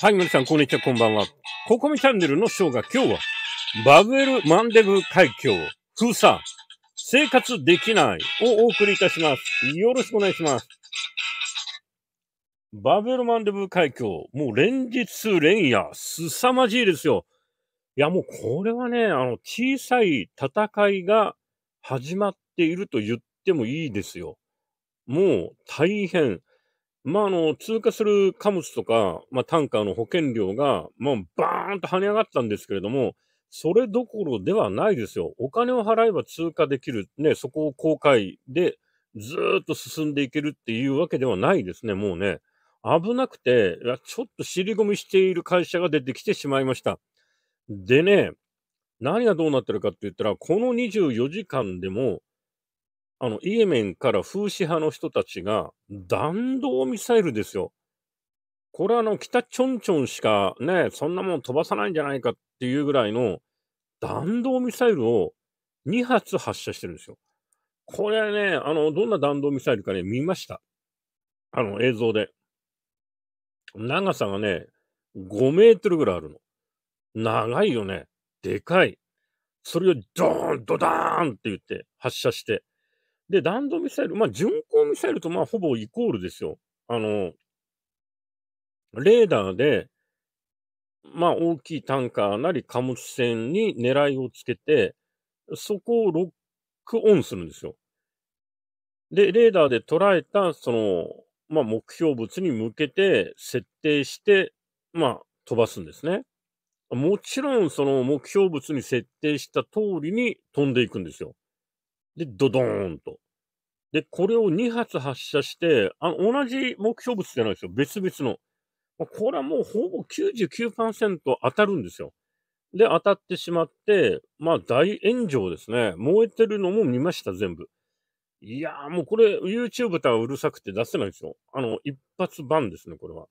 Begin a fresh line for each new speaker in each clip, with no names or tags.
はい、皆さん、こんにちは、こんばんは。ココミチャンネルのショーが今日は、バブルマンデブ海峡、封鎖、生活できないをお送りいたします。よろしくお願いします。バブルマンデブ海峡、もう連日連夜、凄まじいですよ。いや、もうこれはね、あの、小さい戦いが始まっていると言ってもいいですよ。もう大変。まあ、あの、通過する貨物とか、まあ、タンカーの保険料が、まあ、バーンと跳ね上がったんですけれども、それどころではないですよ。お金を払えば通過できる。ね、そこを公開でずっと進んでいけるっていうわけではないですね、もうね。危なくて、ちょっと尻込みしている会社が出てきてしまいました。でね、何がどうなってるかって言ったら、この24時間でもあの、イエメンから風刺派の人たちが弾道ミサイルですよ。これはあの、北チョンチョンしかね、そんなもん飛ばさないんじゃないかっていうぐらいの弾道ミサイルを2発発射してるんですよ。これね、あの、どんな弾道ミサイルかね、見ました。あの、映像で。長さがね、5メートルぐらいあるの。長いよね。でかい。それをドーン、ドダーンって言って発射して。で、弾道ミサイル、まあ、巡航ミサイルとまあほぼイコールですよ。あの、レーダーで、まあ、大きいタンカーなり貨物船に狙いをつけて、そこをロックオンするんですよ。で、レーダーで捉えた、その、まあ、目標物に向けて設定して、まあ、飛ばすんですね。もちろん、その目標物に設定した通りに飛んでいくんですよ。で、ドドーンと。で、これを2発発射して、あ同じ目標物じゃないですよ。別々の。これはもうほぼ99%当たるんですよ。で、当たってしまって、まあ大炎上ですね。燃えてるのも見ました、全部。いやーもうこれ YouTube とはうるさくて出せないですよ。あの、一発版ですね、これは。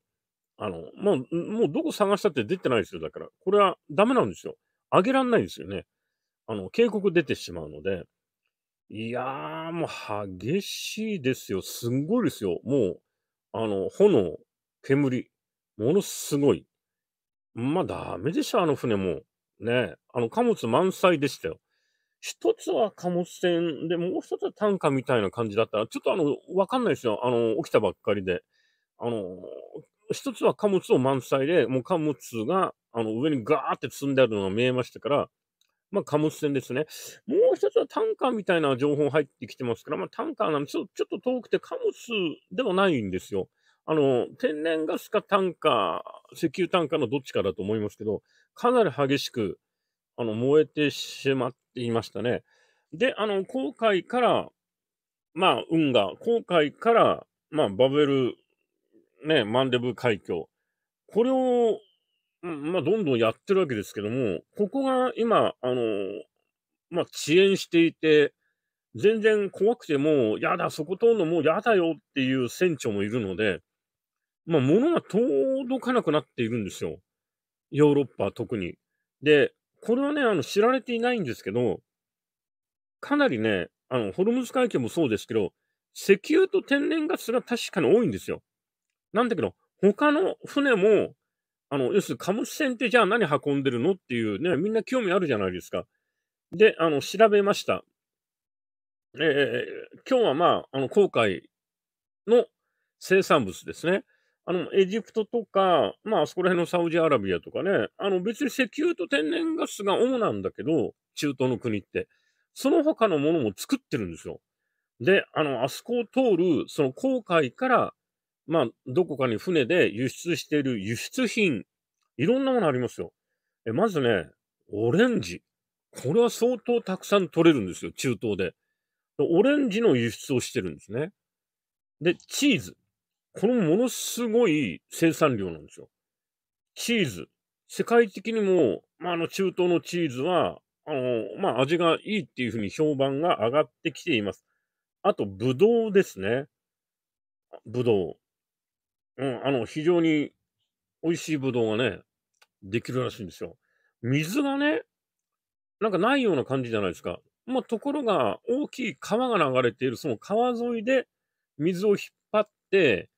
あの、もう、もうどこ探したって出てないですよ。だから、これはダメなんですよ。あげらんないですよね。あの、警告出てしまうので。いやー、もう激しいですよ。すんごいですよ。もう、あの、炎、煙、ものすごい。まあ、ダメでしょ、あの船も。ねあの、貨物満載でしたよ。一つは貨物船で、もう一つは単価みたいな感じだったら、ちょっとあの、わかんないですよ。あの、起きたばっかりで。あの、一つは貨物を満載で、もう貨物が、あの、上にガーって積んであるのが見えましたから、まあ、貨物船ですね。もう一つはタンカーみたいな情報入ってきてますから、まあ、タンカーなんですょちょっと遠くて貨物ではないんですよ。あの、天然ガスかタンカー、石油タンカーのどっちかだと思いますけど、かなり激しく、あの、燃えてしまっていましたね。で、あの、航海から、まあ、運河、航海から、まあ、バベル、ね、マンデブ海峡、これをうん、まあ、どんどんやってるわけですけども、ここが今、あの、まあ、遅延していて、全然怖くても、やだ、そこ通るのもうやだよっていう船長もいるので、まあ、物が届かなくなっているんですよ。ヨーロッパ特に。で、これはね、あの、知られていないんですけど、かなりね、あの、ホルムズ海峡もそうですけど、石油と天然ガスが確かに多いんですよ。なんだけど、他の船もあの、要するに貨物船ってじゃあ何運んでるのっていうね、みんな興味あるじゃないですか。で、あの、調べました。えー、今日はまあ、あの、航海の生産物ですね。あの、エジプトとか、まあ、あそこら辺のサウジアラビアとかね、あの、別に石油と天然ガスが主なんだけど、中東の国って。その他のものも作ってるんですよ。で、あの、あそこを通る、その航海からまあ、どこかに船で輸出している輸出品、いろんなものありますよ。えまずね、オレンジ。これは相当たくさん取れるんですよ、中東で。オレンジの輸出をしてるんですね。で、チーズ。このものすごい生産量なんですよ。チーズ。世界的にも、まあ、あの中東のチーズは、あの、まあ、味がいいっていうふうに評判が上がってきています。あと、ブドウですね。ブドウ。うん、あの、非常に美味しいブドウがね、できるらしいんですよ。水がね、なんかないような感じじゃないですか。まあ、ところが、大きい川が流れている、その川沿いで水を引っ張って、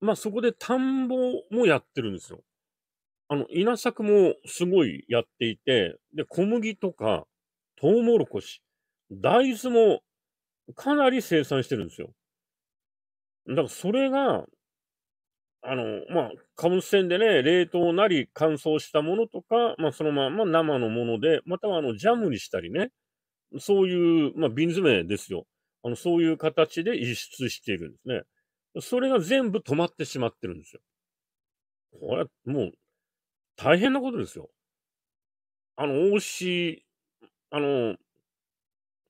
まあ、そこで田んぼもやってるんですよ。あの、稲作もすごいやっていて、で、小麦とか、トウモロコシ、大豆もかなり生産してるんですよ。だからそれがあの、まあ、貨物船でね、冷凍なり乾燥したものとか、まあ、そのまま生のもので、またはあの、ジャムにしたりね、そういう、まあ、瓶詰めですよ。あの、そういう形で輸出しているんですね。それが全部止まってしまってるんですよ。これ、もう、大変なことですよ。あの、欧州、あの、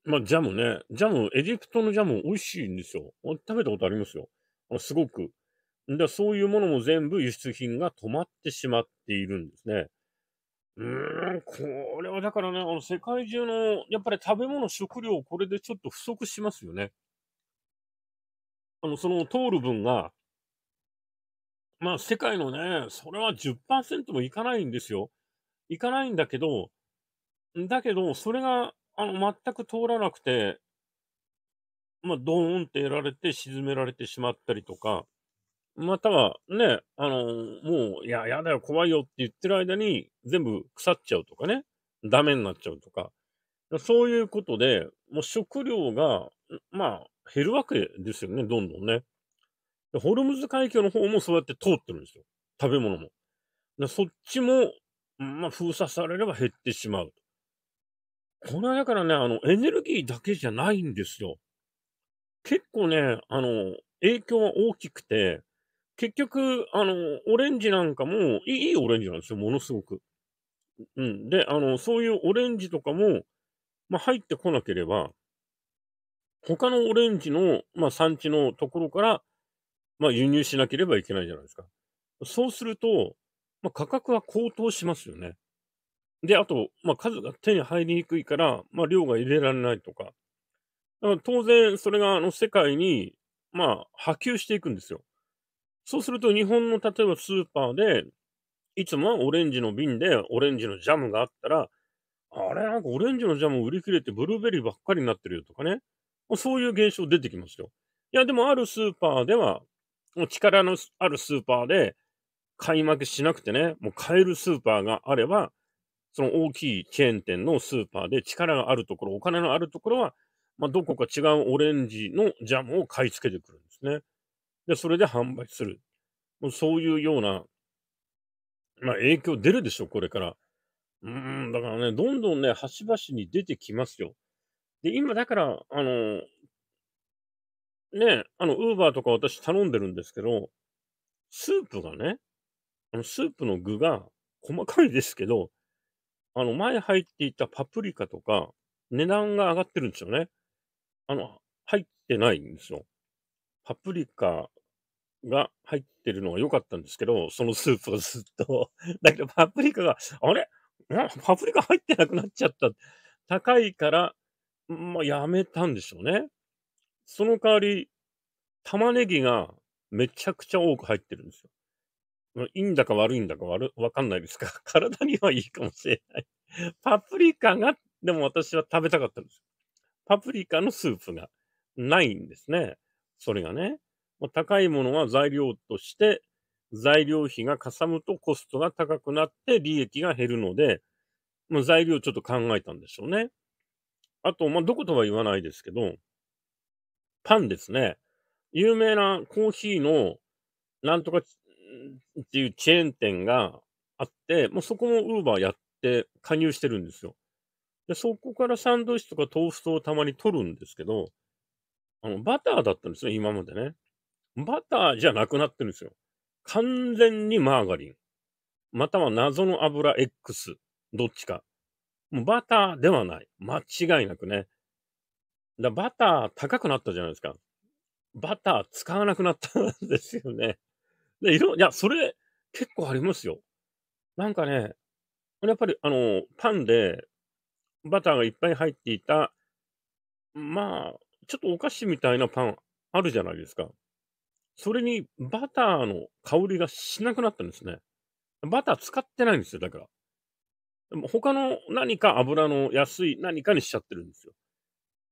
まあ、ジャムね、ジャム、エジプトのジャム美味しいんですよ。食べたことありますよ。すごく。で、そういうものも全部輸出品が止まってしまっているんですね。うーん、これはだからね、あの世界中の、やっぱり食べ物、食料、これでちょっと不足しますよね。あの、その通る分が、まあ世界のね、それは10%もいかないんですよ。いかないんだけど、だけど、それが、あの、全く通らなくて、まあ、ドーンってやられて沈められてしまったりとか、または、ね、あの、もう、いや、やだよ、怖いよって言ってる間に、全部腐っちゃうとかね、ダメになっちゃうとか、そういうことで、もう食料が、まあ、減るわけですよね、どんどんね。でホルムズ海峡の方もそうやって通ってるんですよ。食べ物も。でそっちも、まあ、封鎖されれば減ってしまう。これはだからね、あの、エネルギーだけじゃないんですよ。結構ね、あの、影響は大きくて、結局、あの、オレンジなんかも、いいオレンジなんですよ、ものすごく。うん。で、あの、そういうオレンジとかも、まあ、入ってこなければ、他のオレンジの、まあ、産地のところから、まあ、輸入しなければいけないじゃないですか。そうすると、まあ、価格は高騰しますよね。で、あと、まあ、数が手に入りにくいから、まあ、量が入れられないとか。だから当然、それが、あの、世界に、まあ、波及していくんですよ。そうすると日本の例えばスーパーで、いつもはオレンジの瓶でオレンジのジャムがあったら、あれなんかオレンジのジャム売り切れてブルーベリーばっかりになってるよとかね。そういう現象出てきますよ。いやでもあるスーパーでは、もう力のあるスーパーで買い負けしなくてね、もう買えるスーパーがあれば、その大きいチェーン店のスーパーで力があるところ、お金のあるところは、まあ、どこか違うオレンジのジャムを買い付けてくるんですね。で、それで販売する。もうそういうような、まあ影響出るでしょ、これから。うん、だからね、どんどんね、端々に出てきますよ。で、今だから、あの、ね、あの、ウーバーとか私頼んでるんですけど、スープがね、あの、スープの具が細かいですけど、あの、前入っていたパプリカとか、値段が上がってるんですよね。あの、入ってないんですよ。パプリカが入ってるのが良かったんですけど、そのスープをずっと。だけどパプリカが、あれパプリカ入ってなくなっちゃった。高いから、まあ、やめたんでしょうね。その代わり、玉ねぎがめちゃくちゃ多く入ってるんですよ。いいんだか悪いんだかわかんないですが、体にはいいかもしれない。パプリカが、でも私は食べたかったんです。パプリカのスープがないんですね。それがね。高いものは材料として、材料費がかさむとコストが高くなって利益が減るので、まあ、材料ちょっと考えたんでしょうね。あと、まあ、どことは言わないですけど、パンですね。有名なコーヒーのなんとかっていうチェーン店があって、もうそこもウーバーやって加入してるんですよ。で、そこからサンドイッチとかトーストをたまに取るんですけど、あの、バターだったんですね、今までね。バターじゃなくなってるんですよ。完全にマーガリン。または謎の油 X。どっちか。もうバターではない。間違いなくね。だバター高くなったじゃないですか。バター使わなくなったんですよね。で、いろ、いや、それ結構ありますよ。なんかね、やっぱりあの、パンでバターがいっぱい入っていた、まあ、ちょっとお菓子みたいなパンあるじゃないですか。それにバターの香りがしなくなったんですね。バター使ってないんですよ、だから。でも他の何か油の安い何かにしちゃってるんですよ。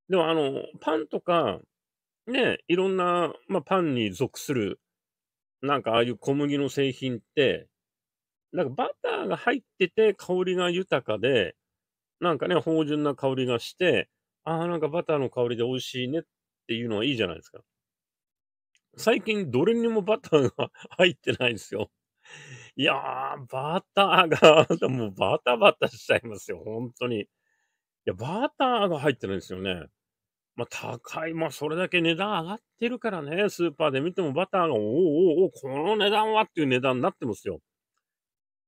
でもあの、パンとか、ね、いろんな、まあ、パンに属する、なんかああいう小麦の製品って、なんかバターが入ってて香りが豊かで、なんかね、芳醇な香りがして、ああ、なんかバターの香りで美味しいねっていうのはいいじゃないですか。最近どれにもバターが入ってないんですよ。いやー、バターがもうバタバタしちゃいますよ、本当に。いや、バターが入ってないんですよね。まあ、高い。まあ、それだけ値段上がってるからね、スーパーで見てもバターが、おーおおこの値段はっていう値段になってますよ。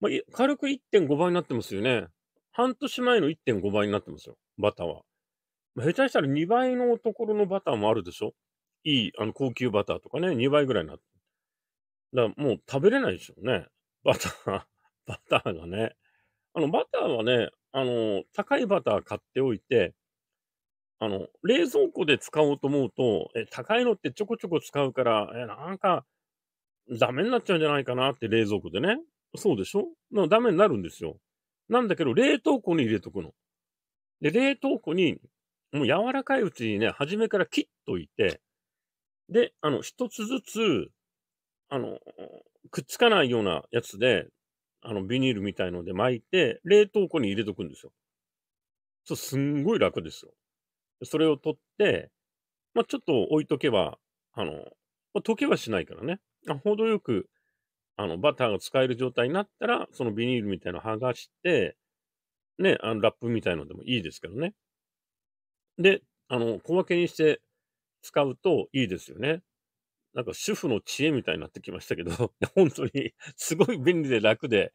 まあ、軽く1.5倍になってますよね。半年前の1.5倍になってますよ、バターは。下手したら2倍のところのバターもあるでしょいい、あの、高級バターとかね、2倍ぐらいになって。だからもう食べれないでしょうね。バター、バターがね。あの、バターはね、あの、高いバター買っておいて、あの、冷蔵庫で使おうと思うと、え、高いのってちょこちょこ使うから、え、なんか、ダメになっちゃうんじゃないかなって冷蔵庫でね。そうでしょダメになるんですよ。なんだけど、冷凍庫に入れとくの。で、冷凍庫にもう柔らかいうちにね、初めから切っといて、で、あの、一つずつ、あの、くっつかないようなやつで、あの、ビニールみたいので巻いて、冷凍庫に入れとくんですよ。そう、すんごい楽ですよ。それを取って、まあ、ちょっと置いとけば、あの、まあ、溶けはしないからね。程よく、あの、バターが使える状態になったら、そのビニールみたいなの剥がして、ね、あのラップみたいのでもいいですけどね。で、あの、小分けにして使うといいですよね。なんか主婦の知恵みたいになってきましたけど、本当にすごい便利で楽で、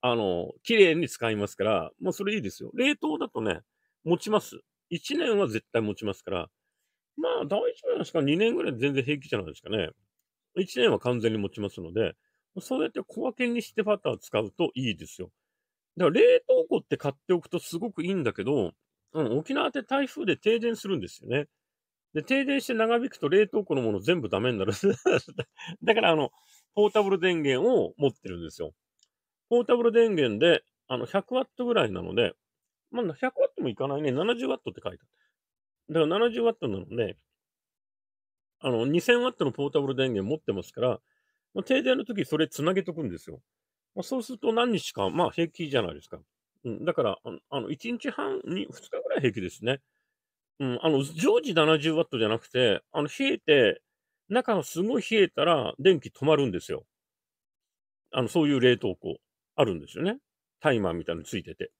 あの、綺麗に使いますから、まあそれいいですよ。冷凍だとね、持ちます。1年は絶対持ちますから、まあ大丈夫なんすか ?2 年ぐらい全然平気じゃないですかね。1年は完全に持ちますので、そうやって小分けにしてバター使うといいですよ。だから冷凍庫って買っておくとすごくいいんだけど、うん、沖縄って台風で停電するんですよね。で、停電して長引くと冷凍庫のもの全部ダメになる。だから、あの、ポータブル電源を持ってるんですよ。ポータブル電源で、あの、100ワットぐらいなので、まあ、100ワットもいかないね。70ワットって書いてある。だから70ワットなので、あの、2000ワットのポータブル電源持ってますから、まあ、停電の時それつなげとくんですよ。まあ、そうすると何日か、まあ平気じゃないですか。うん、だから、あの、1日半に、2日ぐらい平気ですね。うん、あの、常時70ワットじゃなくて、あの、冷えて、中がすごい冷えたら電気止まるんですよ。あの、そういう冷凍庫あるんですよね。タイマーみたいについてて。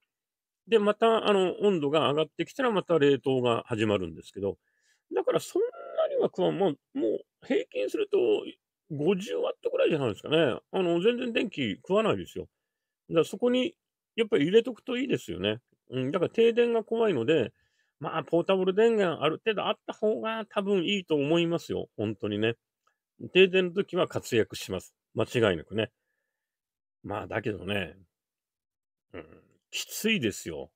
で、また、あの、温度が上がってきたら、また冷凍が始まるんですけど、だからそんなには食わん、まあ、もう平均すると50ワットぐらいじゃないですかね。あの、全然電気食わないですよ。だからそこにやっぱり入れとくといいですよね。うん、だから停電が怖いので、まあ、ポータブル電源ある程度あった方が多分いいと思いますよ。本当にね。停電の時は活躍します。間違いなくね。まあ、だけどね、うん、きついですよ。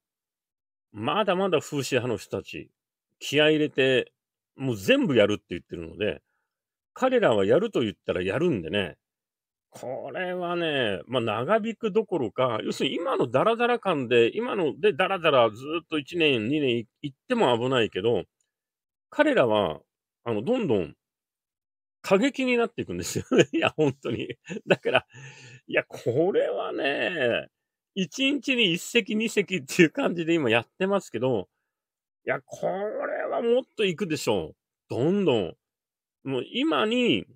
まだまだ風刺派の人たち、気合入れて、もう全部やるって言ってるので、彼らはやると言ったらやるんでね、これはね、まあ、長引くどころか、要するに今のダラダラ感で、今のでダラダラずっと1年、2年行っても危ないけど、彼らは、あの、どんどん過激になっていくんですよね。いや、本当に。だから、いや、これはね、1日に1席、2席っていう感じで今やってますけど、いや、これはもっと行くでしょう。どんどん。もう今に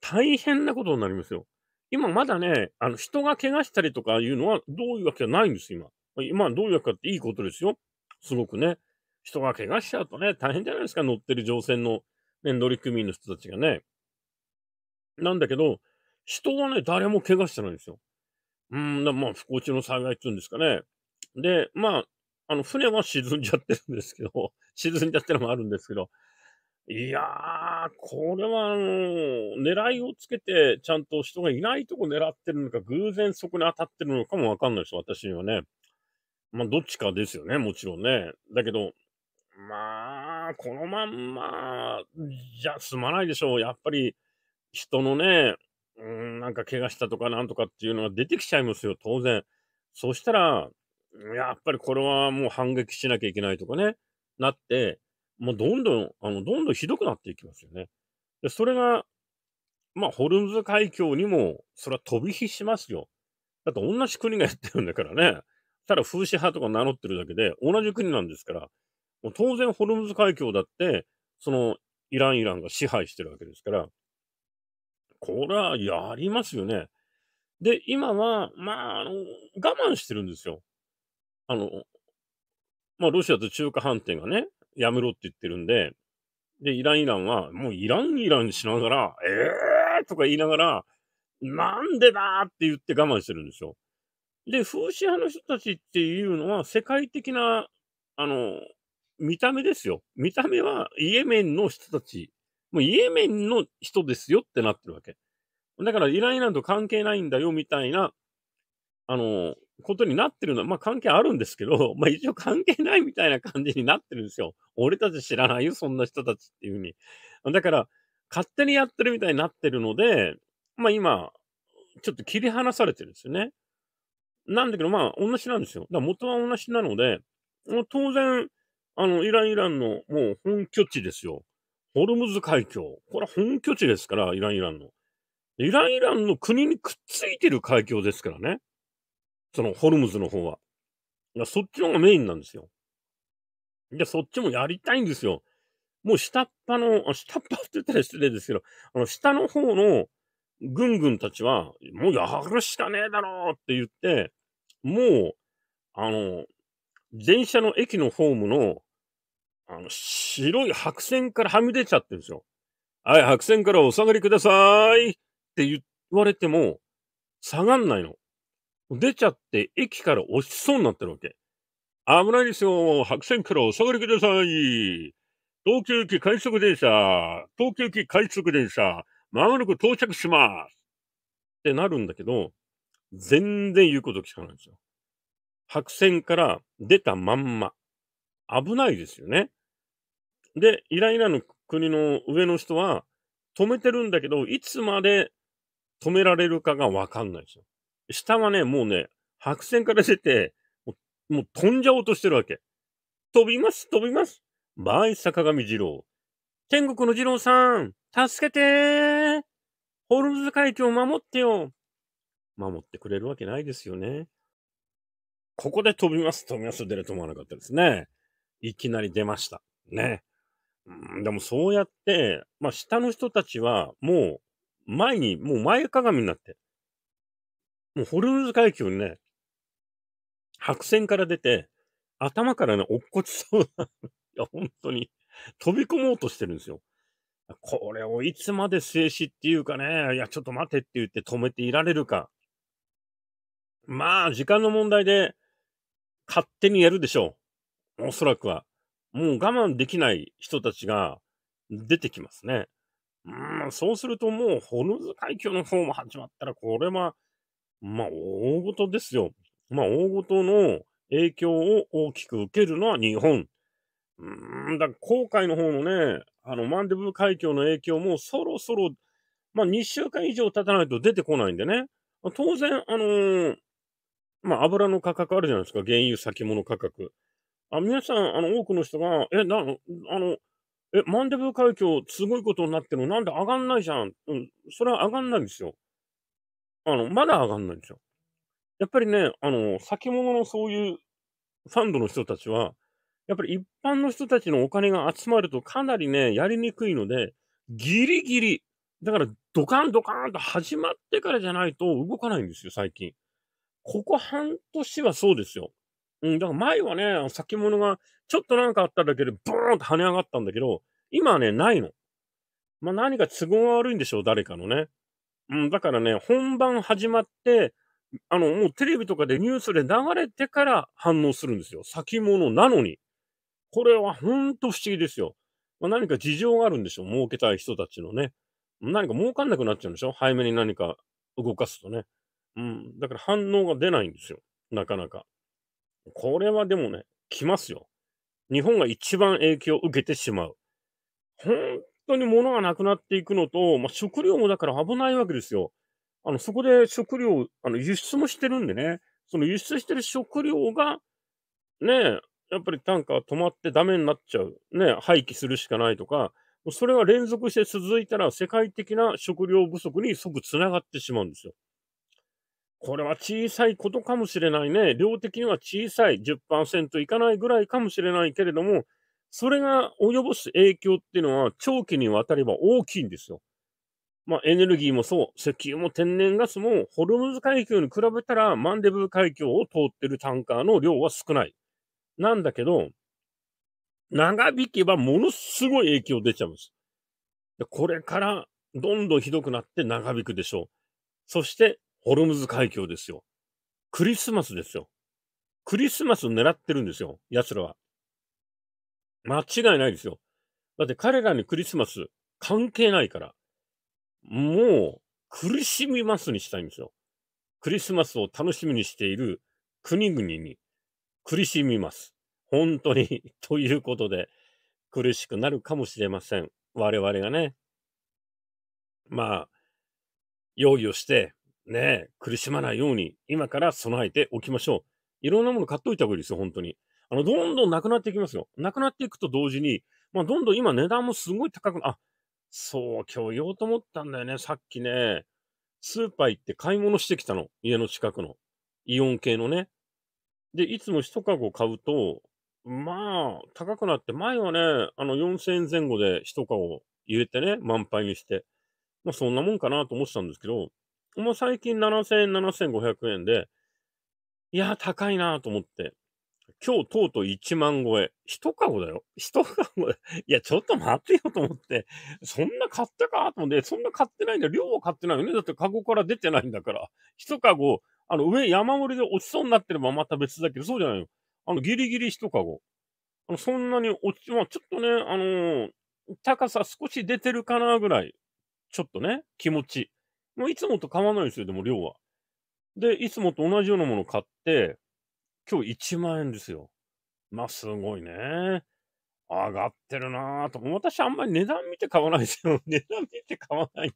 大変なことになりますよ。今まだね、あの、人が怪我したりとかいうのは、どういうわけじゃないんです、今。今、どういうわけかっていいことですよ。すごくね。人が怪我しちゃうとね、大変じゃないですか、乗ってる乗船の、ね、乗組員の人たちがね。なんだけど、人はね、誰も怪我してないんですよ。うん、まあ、不幸中の災害っていうんですかね。で、まあ、あの、船は沈んじゃってるんですけど、沈んじゃってるのもあるんですけど、いやー、これはあの狙いをつけて、ちゃんと人がいないとこ狙ってるのか、偶然そこに当たってるのかもわかんないです、私にはね。まあ、どっちかですよね、もちろんね。だけど、まあ、このまんま、じゃ済まないでしょう。やっぱり、人のね、うん、なんか怪我したとかなんとかっていうのが出てきちゃいますよ、当然。そしたら、やっぱりこれはもう反撃しなきゃいけないとかね、なって、もうどんどん、あの、どんどんひどくなっていきますよね。で、それが、まあ、ホルムズ海峡にも、それは飛び火しますよ。だって同じ国がやってるんだからね。ただ、風刺派とか名乗ってるだけで、同じ国なんですから、もう当然、ホルムズ海峡だって、その、イラン、イランが支配してるわけですから、これはやりますよね。で、今は、まあ、あの、我慢してるんですよ。あの、まあ、ロシアと中華反転がね、やめろって言ってるんで、で、イランイランは、もうイランイランしながら、ええーとか言いながら、なんでだって言って我慢してるんですよ。で、風刺派の人たちっていうのは世界的な、あの、見た目ですよ。見た目はイエメンの人たち。もうイエメンの人ですよってなってるわけ。だからイランイランと関係ないんだよみたいな、あの、ことになってるのは、まあ関係あるんですけど、まあ一応関係ないみたいな感じになってるんですよ。俺たち知らないよ、そんな人たちっていうふうに。だから、勝手にやってるみたいになってるので、まあ今、ちょっと切り離されてるんですよね。なんだけど、まあ同じなんですよ。だから元は同じなので、もう当然、あの、イランイランのもう本拠地ですよ。ホルムズ海峡。これは本拠地ですから、イランイランの。イランイランの国にくっついてる海峡ですからね。そのホルムズの方は。いや、そっちの方がメインなんですよ。で、そっちもやりたいんですよ。もう下っ端の、下っ端って言ったら失礼ですけど、あの、下の方の軍軍たちは、もうやるしかねえだろうって言って、もう、あの、電車の駅のホームの、あの、白い白線からはみ出ちゃってるんですよ。はい、白線からお下がりくださいって言われても、下がんないの。出ちゃって、駅から落ちそうになってるわけ。危ないですよ。白線からお下がりください。東京駅快速電車、東京駅快速電車、まもなく到着します。ってなるんだけど、全然言うこと聞かないんですよ。白線から出たまんま。危ないですよね。で、イライラの国の上の人は、止めてるんだけど、いつまで止められるかがわかんないですよ。下はね、もうね、白線から出て、もうもう飛んじゃおうとしてるわけ。飛びます、飛びます。バイ坂上二郎。天国の二郎さん、助けてホルムズ海峡を守ってよ守ってくれるわけないですよね。ここで飛びます、飛びます出ると思わなかったですね。いきなり出ました。ね。うん、でもそうやって、まあ、下の人たちはもう前に、もう前かがみになって、もうホルムズ海峡にね、白線から出て、頭からね、落っこちそうな、いや、本当に、飛び込もうとしてるんですよ。これをいつまで静止っていうかね、いや、ちょっと待てって言って止めていられるか。まあ、時間の問題で、勝手にやるでしょう。おそらくは。もう我慢できない人たちが出てきますね。うん、そうするともう、ホルズ海峡の方も始まったら、これはまあ、大事ですよ。まあ、大事の影響を大きく受けるのは日本。うん、だから、航海の方のね、あの、マンデブ海峡の影響もそろそろ、まあ、2週間以上経たないと出てこないんでね。当然、あのー、まあ、油の価格あるじゃないですか。原油先物価格。あ皆さん、あの、多くの人が、え、な、あの、え、マンデブー海峡すごいことになってるのなんで上がんないじゃん。うん、それは上がんないんですよ。あの、まだ上がんないんですよ。やっぱりね、あの、先物のそういうファンドの人たちは、やっぱり一般の人たちのお金が集まるとかなりね、やりにくいので、ギリギリ、だからドカンドカンと始まってからじゃないと動かないんですよ、最近。ここ半年はそうですよ。うん、だから前はね、先物がちょっとなんかあっただけで、ブーンと跳ね上がったんだけど、今はね、ないの。まあ何か都合が悪いんでしょう、誰かのね。うん、だからね、本番始まって、あの、もうテレビとかでニュースで流れてから反応するんですよ。先物なのに。これはほんと不思議ですよ。まあ、何か事情があるんでしょう。儲けたい人たちのね。何か儲かんなくなっちゃうんでしょ早めに何か動かすとね。うん。だから反応が出ないんですよ。なかなか。これはでもね、来ますよ。日本が一番影響を受けてしまう。本当に物がなくなっていくのと、まあ、食料もだから危ないわけですよ。あの、そこで食料、あの、輸出もしてるんでね、その輸出してる食料が、ね、やっぱり単価が止まってダメになっちゃう。ね、廃棄するしかないとか、それが連続して続いたら世界的な食料不足に即つながってしまうんですよ。これは小さいことかもしれないね。量的には小さい10%いかないぐらいかもしれないけれども、それが及ぼす影響っていうのは長期にわたれば大きいんですよ。まあ、エネルギーもそう、石油も天然ガスも、ホルムズ海峡に比べたらマンデブー海峡を通ってるタンカーの量は少ない。なんだけど、長引けばものすごい影響出ちゃうんです。これからどんどんひどくなって長引くでしょう。そして、ホルムズ海峡ですよ。クリスマスですよ。クリスマスを狙ってるんですよ、奴らは。間違いないですよ。だって彼らにクリスマス関係ないから、もう苦しみますにしたいんですよ。クリスマスを楽しみにしている国々に苦しみます。本当に ということで、苦しくなるかもしれません。我々がね。まあ、用意をして、ね、苦しまないように、今から備えておきましょう。いろんなもの買っといた方がいいですよ、本当に。あの、どんどんなくなっていきますよ。なくなっていくと同時に、まあ、どんどん今値段もすごい高く、あ、そう、今日言おうと思ったんだよね、さっきね。スーパー行って買い物してきたの。家の近くの。イオン系のね。で、いつも一株を買うと、まあ、高くなって、前はね、あの、4000円前後で一株を入れてね、満杯にして。まあ、そんなもんかなと思ってたんですけど、もう最近7000円、7500円で、いや、高いなと思って。今日とうとう1万超え。一カゴだよ。一カゴだ。いや、ちょっと待ってよと思って。そんな買ったかと思って、そんな買ってないんだよ。量は買ってないよね。だってカゴから出てないんだから。一カゴ、あの、上山盛りで落ちそうになってればまた別だけど、そうじゃないよ。あの、ギリギリ一カゴ。あの、そんなに落ち、まあ、ちょっとね、あのー、高さ少し出てるかなぐらい。ちょっとね、気持ち。もういつもと変わらないですよ、でも量は。で、いつもと同じようなもの買って、今日1万円ですよ。まあ、すごいね。上がってるなぁと。私あんまり値段見て買わないですよ。値段見て買わない。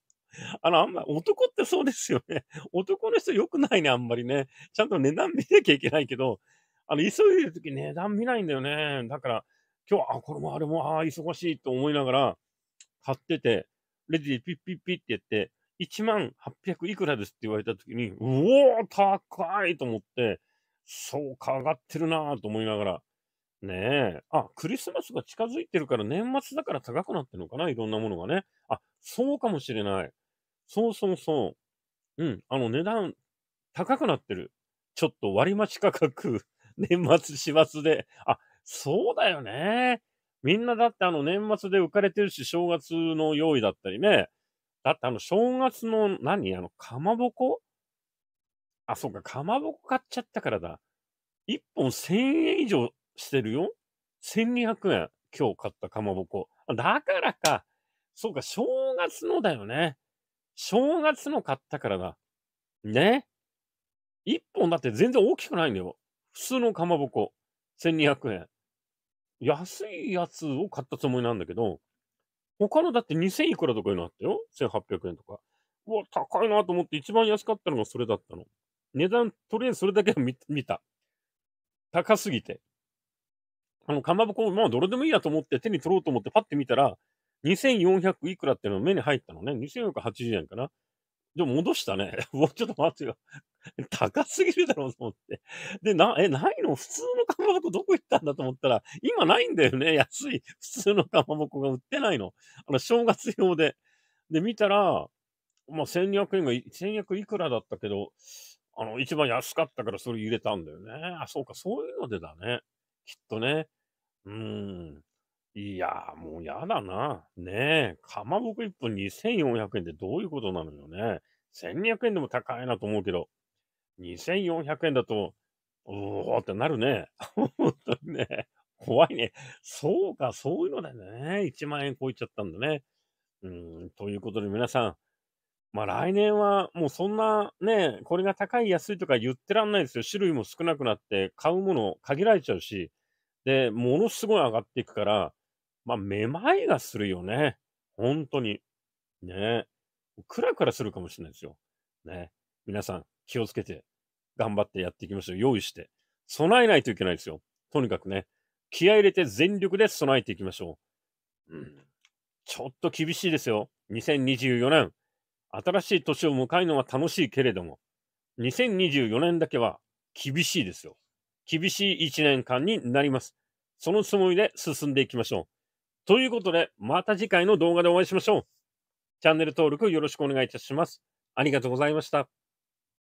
あの、あんまり男ってそうですよね。男の人良くないね、あんまりね。ちゃんと値段見なきゃいけないけど、あの、急いでるとき値段見ないんだよね。だから、今日、あ、これもあれも、ああ、忙しいと思いながら、買ってて、レジでピッピッピッって言って、1万800いくらですって言われたときに、うおー、高いと思って、そうか、上がってるなぁと思いながら。ねえ。あ、クリスマスが近づいてるから年末だから高くなってるのかないろんなものがね。あ、そうかもしれない。そうそうそう。うん。あの値段高くなってる。ちょっと割増価格、年末、始末で。あ、そうだよね。みんなだってあの年末で浮かれてるし、正月の用意だったりね。だってあの正月の何あの、かまぼこあ、そうか、かまぼこ買っちゃったからだ。1本1000円以上してるよ。1200円。今日買ったかまぼこ。だからか。そうか、正月のだよね。正月の買ったからだ。ね。1本だって全然大きくないんだよ。普通のかまぼこ。1200円。安いやつを買ったつもりなんだけど、他のだって2000いくらとかいうのあったよ。1800円とか。うわ、高いなと思って一番安かったのがそれだったの。値段、とりあえずそれだけは見た。高すぎて。あの、かまぼこ、まあ、どれでもいいやと思って手に取ろうと思ってパッて見たら、2400いくらっていうのが目に入ったのね。2480円かな。でも戻したね。もうちょっと待ってよ。高すぎるだろうと思って。で、な、え、ないの普通のかまぼこどこ行ったんだと思ったら、今ないんだよね。安い普通のかまぼこが売ってないの。あの、正月用で。で、見たら、まあ、1200円が、1200いくらだったけど、あの、一番安かったからそれ入れたんだよね。あ、そうか、そういうのでだね。きっとね。うん。いやもうやだな。ねえ。かまぼこ1本2400円ってどういうことなのよね。1200円でも高いなと思うけど、2400円だと、うおーってなるね。本当にね。怖いね。そうか、そういうのだね。1万円超えちゃったんだね。うん、ということで皆さん、まあ来年はもうそんなね、これが高い安いとか言ってらんないですよ。種類も少なくなって買うもの限られちゃうし、で、ものすごい上がっていくから、まあめまいがするよね。本当に。ね。クラクラするかもしれないですよ。ね。皆さん気をつけて頑張ってやっていきましょう。用意して。備えないといけないですよ。とにかくね。気合入れて全力で備えていきましょう。うん、ちょっと厳しいですよ。2024年。新しい年を迎えるのは楽しいけれども、2024年だけは厳しいですよ。厳しい1年間になります。そのつもりで進んでいきましょう。ということで、また次回の動画でお会いしましょう。チャンネル登録よろしくお願いいたします。ありがとうございました。